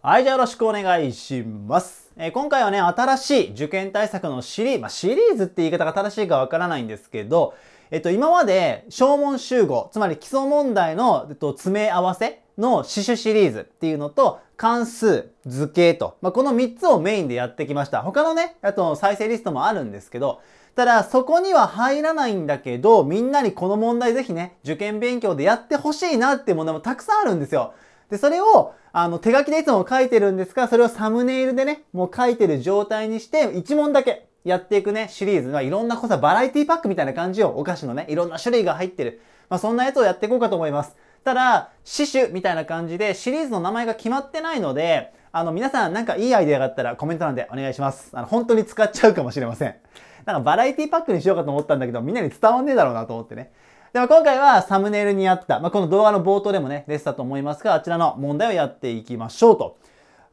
はい、じゃあよろしくお願いします。えー、今回はね、新しい受験対策のシリーズ、まあ、シリーズって言い方が正しいかわからないんですけど、えっと、今まで、小問集合、つまり基礎問題の、えっと、詰め合わせの詩繍シリーズっていうのと、関数、図形と、まあ、この3つをメインでやってきました。他のね、あと再生リストもあるんですけど、ただ、そこには入らないんだけど、みんなにこの問題ぜひね、受験勉強でやってほしいなってものもたくさんあるんですよ。で、それを、あの、手書きでいつも書いてるんですが、それをサムネイルでね、もう書いてる状態にして、1問だけやっていくね、シリーズ。まあ、いろんな濃さ、バラエティパックみたいな感じを、お菓子のね、いろんな種類が入ってる。まあ、そんなやつをやっていこうかと思います。ただ、死守みたいな感じで、シリーズの名前が決まってないので、あの、皆さんなんかいいアイデアがあったらコメント欄でお願いします。あの、本当に使っちゃうかもしれません。なんかバラエティパックにしようかと思ったんだけど、みんなに伝わんねえだろうなと思ってね。では今回はサムネイルにあった、まあ、この動画の冒頭でもね、出てたと思いますが、あちらの問題をやっていきましょうと。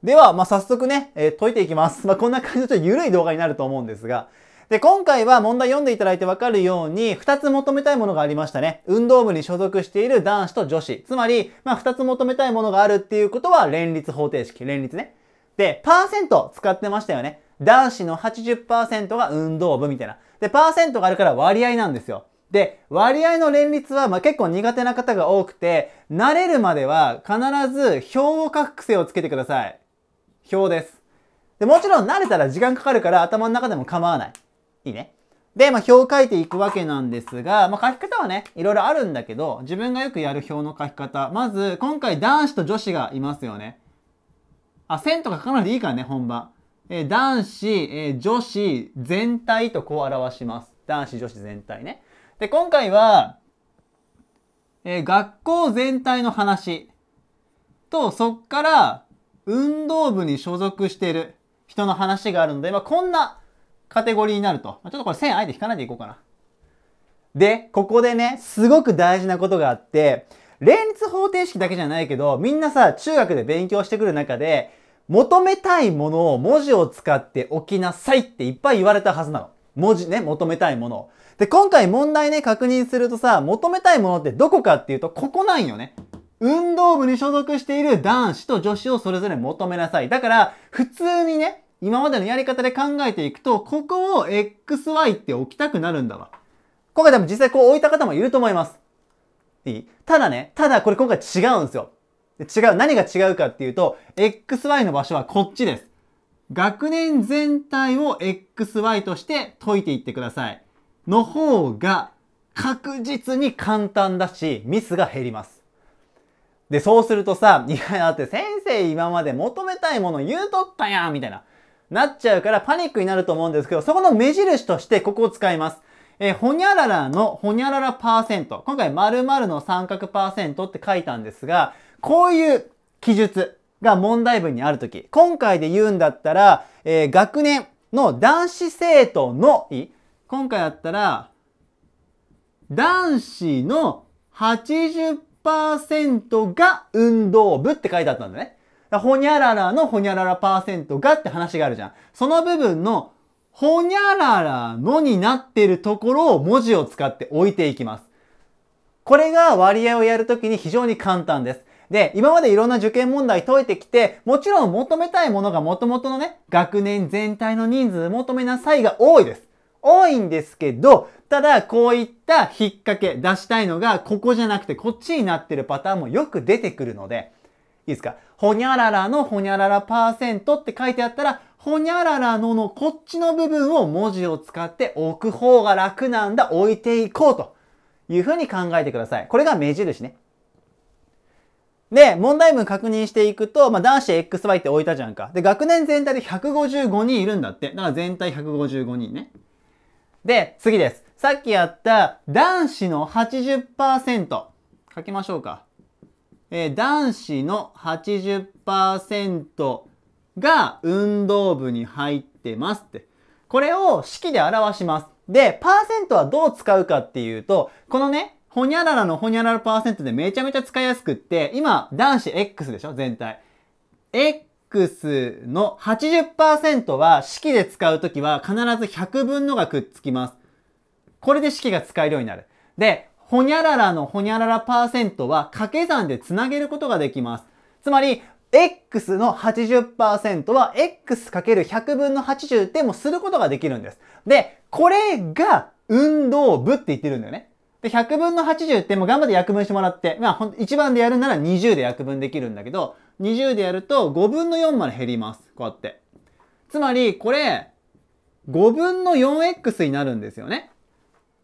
では、まあ、早速ね、えー、解いていきます。まあ、こんな感じでちょっと緩い動画になると思うんですが、で、今回は問題読んでいただいてわかるように、2つ求めたいものがありましたね。運動部に所属している男子と女子。つまり、まあ、2つ求めたいものがあるっていうことは、連立方程式、連立ね。で、パーセント使ってましたよね。男子の80%が運動部みたいな。で、パーセントがあるから割合なんですよ。で、割合の連立は、ま結構苦手な方が多くて、慣れるまでは必ず表を書く癖をつけてください。表です。で、もちろん慣れたら時間かかるから頭の中でも構わない。いいね。で、まあ、表を書いていくわけなんですが、まあ、書き方はね、いろいろあるんだけど、自分がよくやる表の書き方。まず、今回男子と女子がいますよね。あ、線とか書かなくていいからね、本番。え男子、え女子、全体とこう表します。男子、女子全体ね。で、今回は、えー、学校全体の話と、そっから運動部に所属してる人の話があるので、まあ、こんなカテゴリーになると。ちょっとこれ線あえて引かないでいこうかな。で、ここでね、すごく大事なことがあって、連立方程式だけじゃないけど、みんなさ、中学で勉強してくる中で、求めたいものを文字を使って置きなさいっていっぱい言われたはずなの。文字ね、求めたいものを。で、今回問題ね、確認するとさ、求めたいものってどこかっていうと、ここなんよね。運動部に所属している男子と女子をそれぞれ求めなさい。だから、普通にね、今までのやり方で考えていくと、ここを XY って置きたくなるんだわ。今回多分実際こう置いた方もいると思います。いいただね、ただこれ今回違うんですよ。違う、何が違うかっていうと、XY の場所はこっちです。学年全体を XY として解いていってください。の方が確実に簡単だし、ミスが減ります。で、そうするとさ、いや、だって先生今まで求めたいもの言うとったやんみたいな、なっちゃうからパニックになると思うんですけど、そこの目印としてここを使います。えー、ほにゃららのほにゃららパーセント。今回〇〇の三角パーセントって書いたんですが、こういう記述が問題文にあるとき、今回で言うんだったら、えー、学年の男子生徒の、い今回やったら、男子の80%が運動部って書いてあったんだね。ほにゃららのほにゃららパーセントがって話があるじゃん。その部分のほにゃららのになってるところを文字を使って置いていきます。これが割合をやるときに非常に簡単です。で、今までいろんな受験問題解いてきて、もちろん求めたいものが元々のね、学年全体の人数求めなさいが多いです。多いんですけど、ただこういった引っ掛け出したいのがここじゃなくてこっちになってるパターンもよく出てくるので、いいですかほにゃららのほにゃららパーセントって書いてあったら、ほにゃららののこっちの部分を文字を使って置く方が楽なんだ、置いていこうというふうに考えてください。これが目印ね。で、問題文確認していくと、まあ、男子 XY って置いたじゃんか。で、学年全体で155人いるんだって。だから全体155人ね。で、次です。さっきやった男子の80%。書きましょうか。えー、男子の80%が運動部に入ってますって。これを式で表します。で、パーセントはどう使うかっていうと、このね、ほにゃららのほにゃららパーセントでめちゃめちゃ使いやすくって、今、男子 X でしょ全体。x の80%は式で使うときは必ず100分のがくっつきます。これで式が使えるようになる。で、ほにゃららのほにゃららパーセントは掛け算でつなげることができます。つまり、x の80%は x×100 分の80でもすることができるんです。で、これが運動部って言ってるんだよね。で、100分の80ってもう頑張って約分してもらって、まあ、一番でやるなら20で約分できるんだけど、20でやると5分の4まで減ります。こうやって。つまり、これ、5分の 4x になるんですよね。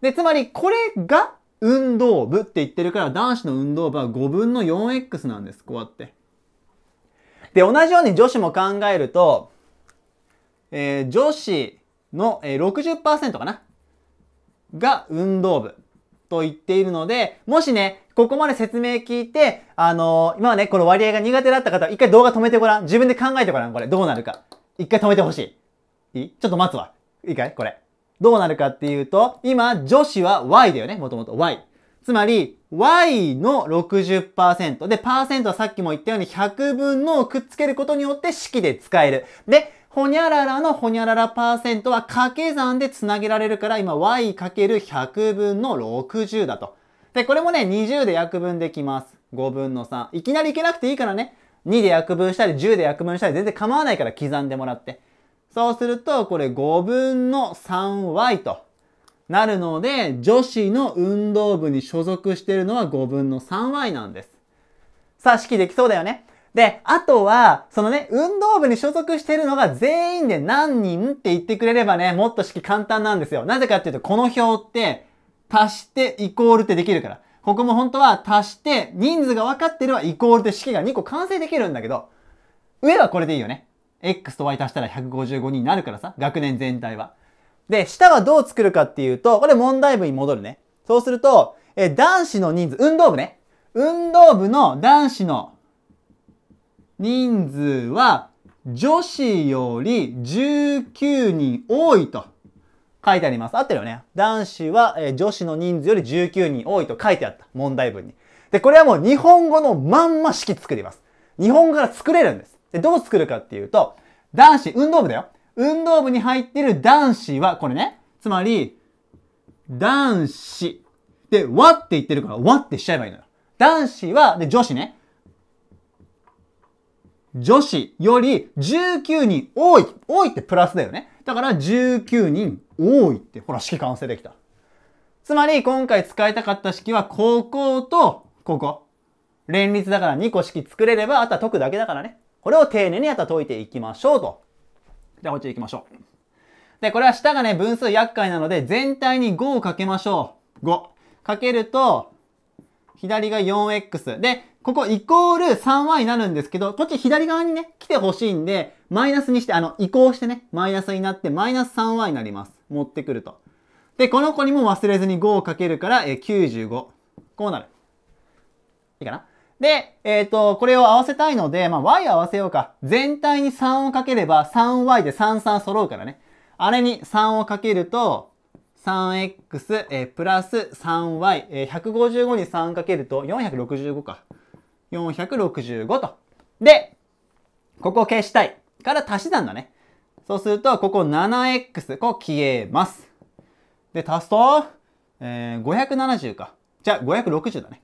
で、つまり、これが運動部って言ってるから、男子の運動部は5分の 4x なんです。こうやって。で、同じように女子も考えると、えー、女子の、えー、60%かなが運動部と言っているので、もしね、ここまで説明聞いて、あのー、今はね、この割合が苦手だった方は一回動画止めてごらん。自分で考えてごらん、これ。どうなるか。一回止めてほしい。いいちょっと待つわ。いいかいこれ。どうなるかっていうと、今、女子は Y だよね。もともと Y。つまり、y の60%。で、パーセントはさっきも言ったように100分のをくっつけることによって式で使える。で、ほにゃららのほにゃららパーセントは掛け算でつなげられるから、今 y かける100分の60だと。で、これもね、20で約分できます。5分の3。いきなりいけなくていいからね。2で約分したり、10で約分したり、全然構わないから刻んでもらって。そうすると、これ5分の 3y となるので、女子の運動部に所属してるのは5分の 3y なんです。さあ、式できそうだよね。で、あとは、そのね、運動部に所属してるのが全員で何人って言ってくれればね、もっと式簡単なんですよ。なぜかっていうと、この表って、足してイコールってできるから。ここも本当は足して人数が分かってればイコールって式が2個完成できるんだけど、上はこれでいいよね。x と y 足したら155になるからさ、学年全体は。で、下はどう作るかっていうと、これ問題文に戻るね。そうすると、え、男子の人数、運動部ね。運動部の男子の人数は女子より19人多いと。書いてあります。あったよね。男子は、え女子の人数より19人多いと書いてあった。問題文に。で、これはもう日本語のまんま式作ります。日本語から作れるんです。で、どう作るかっていうと、男子、運動部だよ。運動部に入ってる男子は、これね。つまり、男子。で、わって言ってるから、わってしちゃえばいいのよ。男子は、で、女子ね。女子より19人多い。多いってプラスだよね。だから19人多いって、ほら式完成できた。つまり今回使いたかった式はこことここ。連立だから2個式作れればあとは解くだけだからね。これを丁寧にあとは解いていきましょうと。じゃあこっち行きましょう。で、これは下がね、分数厄介なので全体に5をかけましょう。5。かけると、左が 4x。で、ここイコール 3y になるんですけど、こっち左側にね、来てほしいんで、マイナスにして、あの、移行してね、マイナスになって、マイナス 3y になります。持ってくると。で、この子にも忘れずに5をかけるから、え95。こうなる。いいかなで、えっ、ー、と、これを合わせたいので、まあ、y 合わせようか。全体に3をかければ、3y で33揃うからね。あれに3をかけると、3x、えー、プラス 3y、えー、155に3かけると465か。465と。で、ここ消したい。から足し算だね。そうすると、ここ 7x、こう消えます。で、足すと、えー、570か。じゃあ、560だね。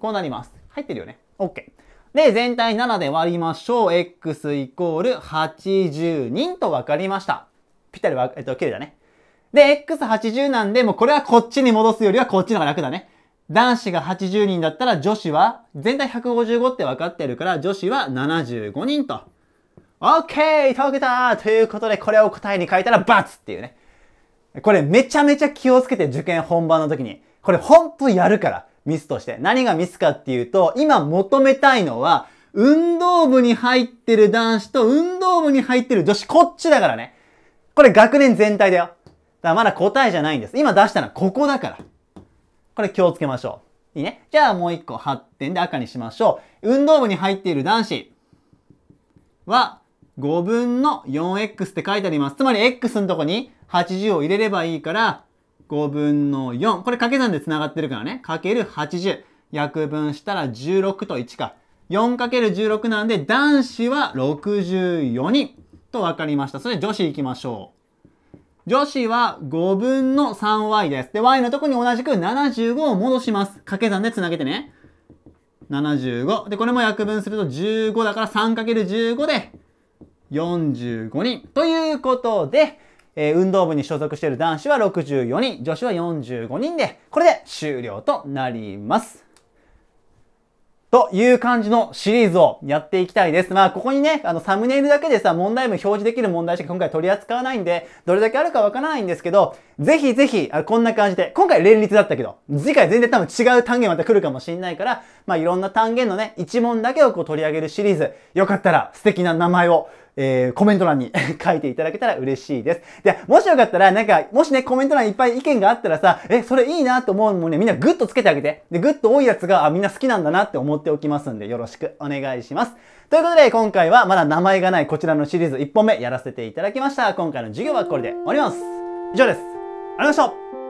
こうなります。入ってるよね。OK。で、全体7で割りましょう。x イコール80人と分かりました。ぴったりわ、えっと、綺麗だね。で、x80 なんで、もうこれはこっちに戻すよりはこっちの方が楽だね。男子が80人だったら女子は、全体155って分かってるから、女子は75人と。OK! 解けたということで、これを答えに書いたらバツっていうね。これめちゃめちゃ気をつけて受験本番の時に、これほんとやるから、ミスとして。何がミスかっていうと、今求めたいのは、運動部に入ってる男子と運動部に入ってる女子、こっちだからね。これ学年全体だよ。だからまだ答えじゃないんです。今出したのはここだから。これ気をつけましょう。いいね。じゃあもう一個発展で赤にしましょう。運動部に入っている男子は5分の 4x って書いてあります。つまり x のとこに80を入れればいいから、5分の4。これ掛け算で繋がってるからね。かける80。約分したら16と1か。4る1 6なんで男子は64人と分かりました。それで女子行きましょう。女子は5分の 3y です。で、y のとこに同じく75を戻します。掛け算で繋げてね。75。で、これも約分すると15だから 3×15 で45人。ということで、えー、運動部に所属している男子は64人、女子は45人で、これで終了となります。という感じのシリーズをやっていきたいです。まあ、ここにね、あの、サムネイルだけでさ、問題文表示できる問題しか今回取り扱わないんで、どれだけあるかわからないんですけど、ぜひぜひ、あこんな感じで、今回連立だったけど、次回全然多分違う単元また来るかもしんないから、まあ、いろんな単元のね、一問だけをこう取り上げるシリーズ、よかったら素敵な名前をえー、コメント欄に 書いていただけたら嬉しいです。で、もしよかったら、なんか、もしね、コメント欄いっぱい意見があったらさ、え、それいいなと思うのもね、みんなグッとつけてあげて。で、グッと多いやつが、あ、みんな好きなんだなって思っておきますんで、よろしくお願いします。ということで、今回はまだ名前がないこちらのシリーズ1本目やらせていただきました。今回の授業はこれで終わります。以上です。ありがとうございました